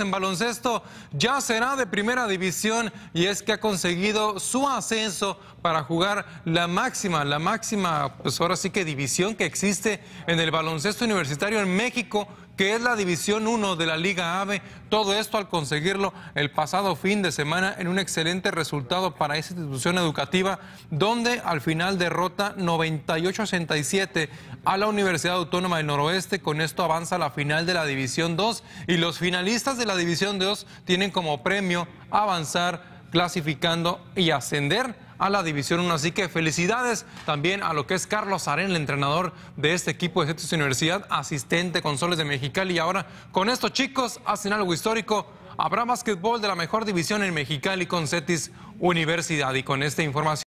en baloncesto ya será de primera división y es que ha conseguido su ascenso para jugar la máxima, la máxima, pues ahora sí que división que existe en el baloncesto universitario en México que es la División 1 de la Liga AVE. Todo esto al conseguirlo el pasado fin de semana en un excelente resultado para esa institución educativa, donde al final derrota 98-67 a la Universidad Autónoma del Noroeste. Con esto avanza la final de la División 2 y los finalistas de la División 2 tienen como premio avanzar clasificando y ascender a la División 1. Así que felicidades también a lo que es Carlos ARÉN el entrenador de este equipo de CETIS Universidad, asistente con Soles de Mexicali. Y ahora con estos chicos hacen algo histórico. Habrá básquetbol de la mejor división en Mexicali con Cetis Universidad. Y con esta información.